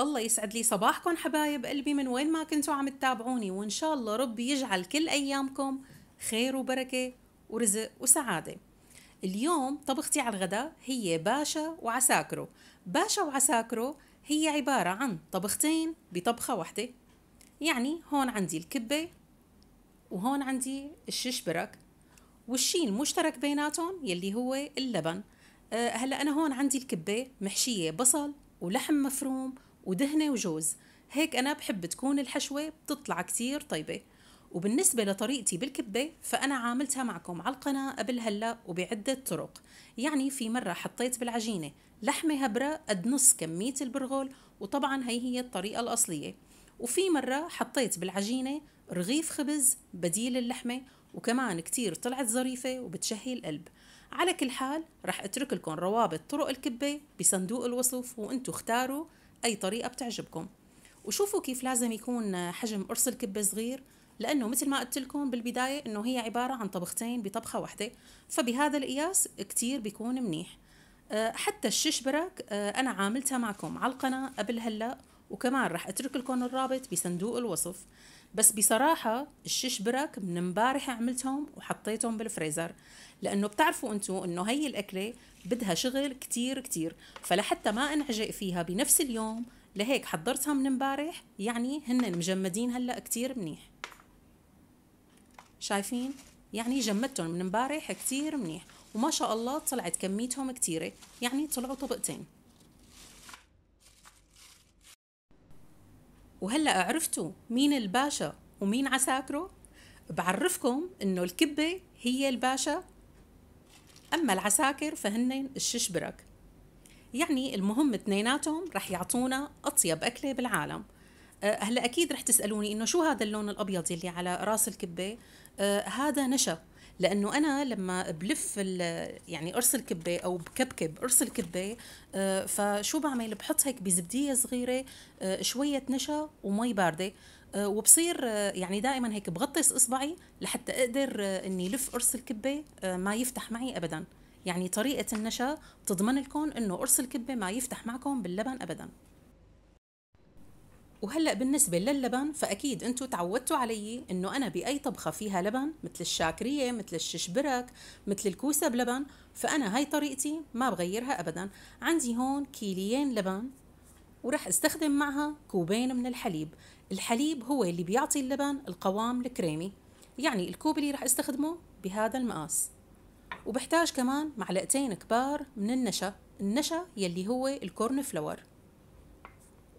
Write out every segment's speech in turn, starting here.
الله يسعد لي صباحكم حبايب قلبي من وين ما كنتوا عم تتابعوني وان شاء الله ربي يجعل كل ايامكم خير وبركه ورزق وسعاده اليوم طبختي على الغداء هي باشا وعساكرو باشا وعساكرو هي عبارة عن طبختين بطبخة واحدة يعني هون عندي الكبة وهون عندي الششبرك والشي المشترك بيناتهم يلي هو اللبن أه هلا أنا هون عندي الكبة محشية بصل ولحم مفروم ودهنة وجوز هيك أنا بحب تكون الحشوة بتطلع كتير طيبة وبالنسبة لطريقتي بالكبة فأنا عاملتها معكم على القناة قبل هلا وبعدة طرق يعني في مرة حطيت بالعجينة لحمة هبرة قد نص كمية البرغل وطبعا هي هي الطريقة الأصلية وفي مرة حطيت بالعجينة رغيف خبز بديل اللحمة وكمان كتير طلعت ظريفة وبتشهي القلب على كل حال رح اترك لكم روابط طرق الكبة بصندوق الوصف وانتوا اختاروا اي طريقة بتعجبكم وشوفوا كيف لازم يكون حجم قرص الكبة صغير لانه مثل ما قلت لكم بالبدايه انه هي عباره عن طبختين بطبخه واحده فبهذا القياس كتير بيكون منيح أه، حتى الششبرك أه، انا عاملتها معكم على القناه قبل هلا وكمان رح اترك لكم الرابط بصندوق الوصف بس بصراحة الششبرك من امبارح عملتهم وحطيتهم بالفريزر لأنه بتعرفوا أنتوا أنه هي الأكلة بدها شغل كتير كتير فلحتى ما انعجق فيها بنفس اليوم لهيك حضرتها من امبارح يعني هن مجمدين هلأ كتير منيح شايفين يعني جمدتهم من امبارح كتير منيح وما شاء الله طلعت كميتهم كتيرة يعني طلعوا طبقتين وهلأ عرفتوا مين الباشا ومين عساكره بعرفكم انه الكبة هي الباشا اما العساكر فهن الششبرك يعني المهم اتنيناتهم رح يعطونا اطيب اكلة بالعالم آه، هلا اكيد رح تسالوني انه شو هذا اللون الابيض اللي على راس الكبه آه، هذا نشا لانه انا لما بلف يعني قرص الكبه او بكبكب قرص الكبه آه، فشو بعمل بحط هيك بزبديه صغيره شويه نشا ومي بارده وبصير يعني دائما هيك بغطس اصبعي لحتى اقدر اني لف قرص الكبه ما يفتح معي ابدا يعني طريقه النشا بتضمن لكم انه قرص الكبه ما يفتح معكم باللبن ابدا وهلا بالنسبة لللبن فأكيد أنتم تعودتوا علي إنه أنا بأي طبخة فيها لبن مثل الشاكرية مثل الششبرك مثل الكوسة بلبن فأنا هاي طريقتي ما بغيرها أبدا عندي هون كيليين لبن ورح استخدم معها كوبين من الحليب الحليب هو اللي بيعطي اللبن القوام الكريمي يعني الكوب اللي رح استخدمه بهذا المقاس وبحتاج كمان معلقتين كبار من النشا النشا يلي هو الكورن فلور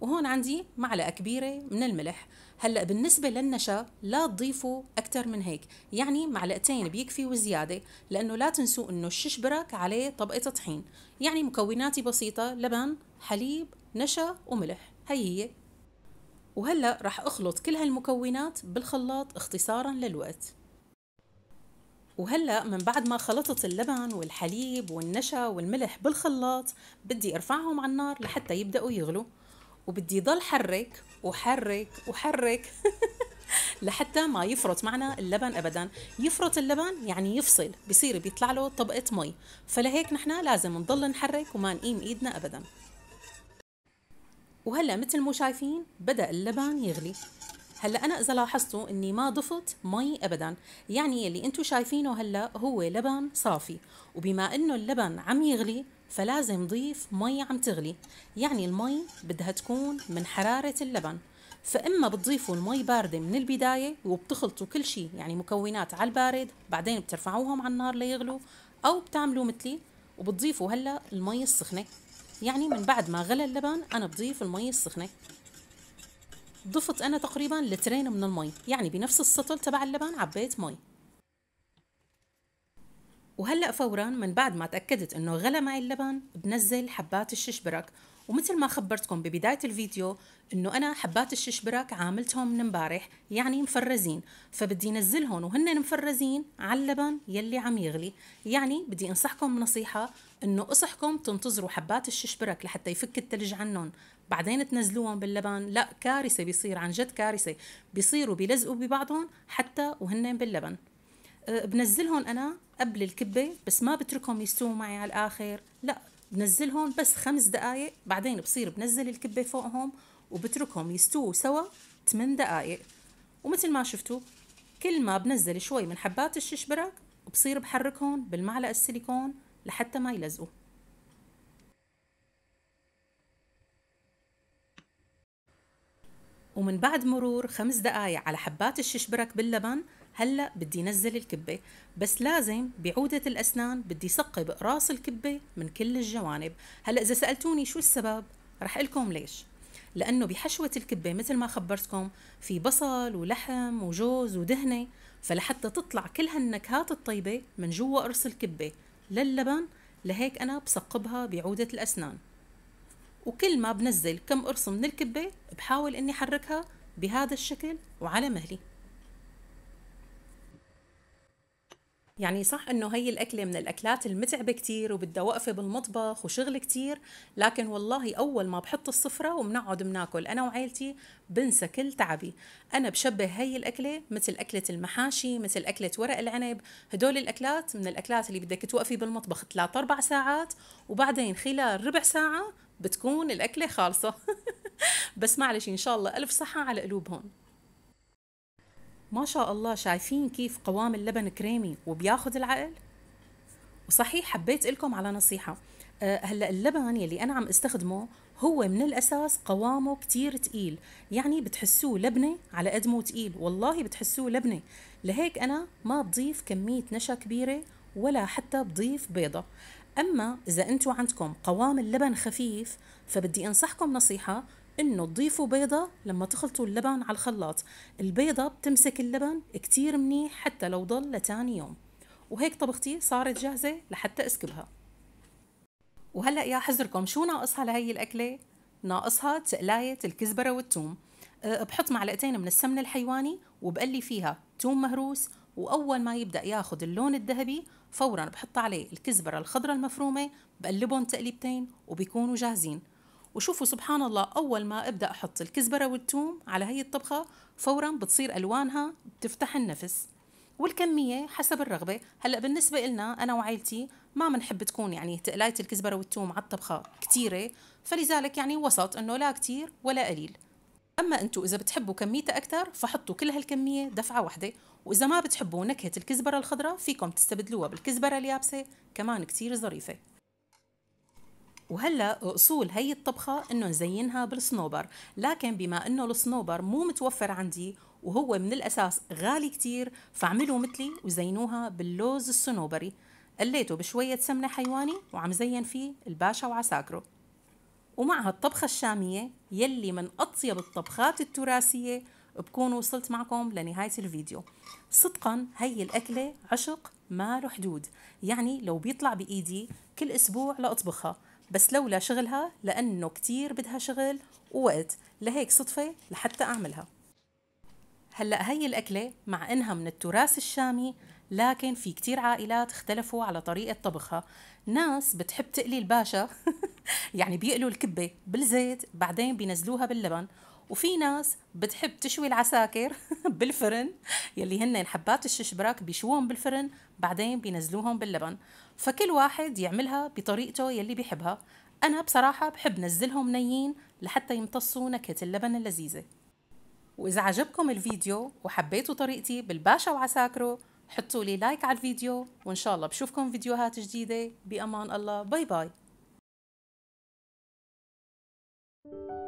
وهون عندي معلقة كبيرة من الملح هلأ بالنسبة للنشا لا تضيفوا أكثر من هيك يعني معلقتين بيكفي وزيادة لأنه لا تنسوا أنه الششبرك عليه طبقة طحين يعني مكوناتي بسيطة لبن حليب نشا وملح هي هي وهلأ رح أخلط كل هالمكونات بالخلاط اختصارا للوقت وهلا من بعد ما خلطت اللبن والحليب والنشا والملح بالخلاط بدي ارفعهم على النار لحتى يبداوا يغلوا وبدي ضل حرك وحرك وحرك لحتى ما يفرط معنا اللبن ابدا يفرط اللبن يعني يفصل بصير بيطلع له طبقه مي فلهيك نحن لازم نضل نحرك وما نقيم ايدنا ابدا وهلا مثل ما شايفين بدا اللبن يغلي هلا انا اذا لاحظتوا اني ما ضفت مي ابدا يعني اللي انتم شايفينه هلا هو لبن صافي وبما انه اللبن عم يغلي فلازم ضيف مي عم تغلي يعني المي بدها تكون من حرارة اللبن فإما بتضيفوا المي باردة من البداية وبتخلطوا كل شيء يعني مكونات على البارد بعدين بترفعوهم على النار ليغلوا أو بتعملوا مثلي وبتضيفوا هلأ المي السخنة يعني من بعد ما غلى اللبن أنا بضيف المي السخنة ضفت أنا تقريبا لترين من المي يعني بنفس السطل تبع اللبن عبيت مي وهلأ فورا من بعد ما تأكدت انه غلى معي اللبن بنزل حبات الششبرك ومثل ما خبرتكم ببداية الفيديو انه انا حبات الششبرك عاملتهم من امبارح يعني مفرزين فبدي انزلهم وهن مفرزين على اللبن يلي عم يغلي يعني بدي انصحكم بنصيحة انه اصحكم تنتظروا حبات الششبرك لحتى يفك الثلج عنهم بعدين تنزلوهم باللبن لا كارثة بيصير عن جد كارثة بيصيروا بيلزقوا ببعضهم حتى وهن باللبن أه، بنزلهم انا قبل الكبه بس ما بتركهم يستووا معي على الاخر لا بنزلهم بس خمس دقائق بعدين بصير بنزل الكبه فوقهم وبتركهم يستووا سوا 8 دقائق ومثل ما شفتوا كل ما بنزل شوي من حبات الششبرك بصير بحركهم بالمعلقه السيليكون لحتى ما يلزقوا ومن بعد مرور خمس دقايق على حبات الششبرك باللبن هلا بدي نزل الكبه بس لازم بعوده الاسنان بدي ثقب راس الكبه من كل الجوانب هلا اذا سالتوني شو السبب رح لكم ليش لانه بحشوه الكبه مثل ما خبرتكم في بصل ولحم وجوز ودهنه فلحتى تطلع كل هالنكهات الطيبه من جوا قرص الكبه للبن لهيك انا بثقبها بعوده الاسنان وكل ما بنزل كم قرص من الكبه بحاول اني احركها بهذا الشكل وعلى مهلي يعني صح انه هي الاكله من الاكلات المتعبه كثير وبدها وقفه بالمطبخ وشغل كثير لكن والله اول ما بحط السفره وبنقعد بناكل انا وعائلتي بنسى كل تعبي انا بشبه هي الاكله مثل اكله المحاشي مثل اكله ورق العنب هدول الاكلات من الاكلات اللي بدك توقفي بالمطبخ 3 4 ساعات وبعدين خلال ربع ساعه بتكون الاكله خالصه بس معلش ان شاء الله الف صحه على قلوبهم ما شاء الله شايفين كيف قوام اللبن كريمي وبياخذ العقل وصحيح حبيت لكم على نصيحة أه هلا اللبن يلي انا عم استخدمه هو من الاساس قوامه كتير تقيل يعني بتحسوه لبنه على قد مو تقيل والله بتحسوه لبنه لهيك انا ما بضيف كميه نشا كبيره ولا حتى بضيف بيضه اما اذا انتو عندكم قوام اللبن خفيف فبدي انصحكم نصيحه انه تضيفوا بيضة لما تخلطوا اللبن على الخلاط البيضة بتمسك اللبن كتير منيح حتى لو ضل لتاني يوم وهيك طبختي صارت جاهزة لحتى اسكبها وهلأ يا حزركم شو ناقصها لهي الأكلة؟ ناقصها تقلاية الكزبرة والثوم أه، بحط معلقتين من السمن الحيواني وبقلي فيها ثوم مهروس وأول ما يبدأ ياخد اللون الذهبي فورا بحط عليه الكزبرة الخضراء المفرومة بقلبهم تقليبتين وبيكونوا جاهزين وشوفوا سبحان الله أول ما أبدأ أحط الكزبرة والثوم على هي الطبخة فورا بتصير ألوانها بتفتح النفس والكمية حسب الرغبة هلا بالنسبة لنا أنا وعائلتي ما بنحب تكون يعني تقلاية الكزبرة والثوم على الطبخة كتيرة فلذلك يعني وسط إنه لا كتير ولا قليل أما أنتوا إذا بتحبوا كميتها أكثر فحطوا كل هالكمية دفعة واحدة وإذا ما بتحبوا نكهة الكزبرة الخضراء فيكم تستبدلوها بالكزبرة اليابسة كمان كتير ظريفة وهلا اصول هي الطبخه انه نزينها بالصنوبر لكن بما انه الصنوبر مو متوفر عندي وهو من الاساس غالي كتير فاعملوا مثلي وزينوها باللوز الصنوبري قليته بشوية سمنة حيواني وعم زين فيه الباشا وعساكره ومع هالطبخة الشامية يلي من أطيب الطبخات التراثية بكون وصلت معكم لنهاية الفيديو صدقا هي الأكلة عشق ما له حدود يعني لو بيطلع بإيدي كل أسبوع لأطبخها بس لولا شغلها لأنه كتير بدها شغل ووقت لهيك صدفة لحتى أعملها هلأ هي الأكلة مع إنها من التراث الشامي لكن في كتير عائلات اختلفوا على طريقة طبخها ناس بتحب تقلي الباشا يعني بيقلوا الكبة بالزيت بعدين بينزلوها باللبن وفي ناس بتحب تشوي العساكر بالفرن يلي هن حبات الششبراك بيشوهم بالفرن بعدين بينزلوهم باللبن فكل واحد يعملها بطريقته يلي بيحبها أنا بصراحة بحب نزلهم نيين لحتى يمتصوا نكهة اللبن اللذيذة وإذا عجبكم الفيديو وحبيتوا طريقتي بالباشا وعساكره حطوا لي لايك على الفيديو وإن شاء الله بشوفكم فيديوهات جديدة بأمان الله باي باي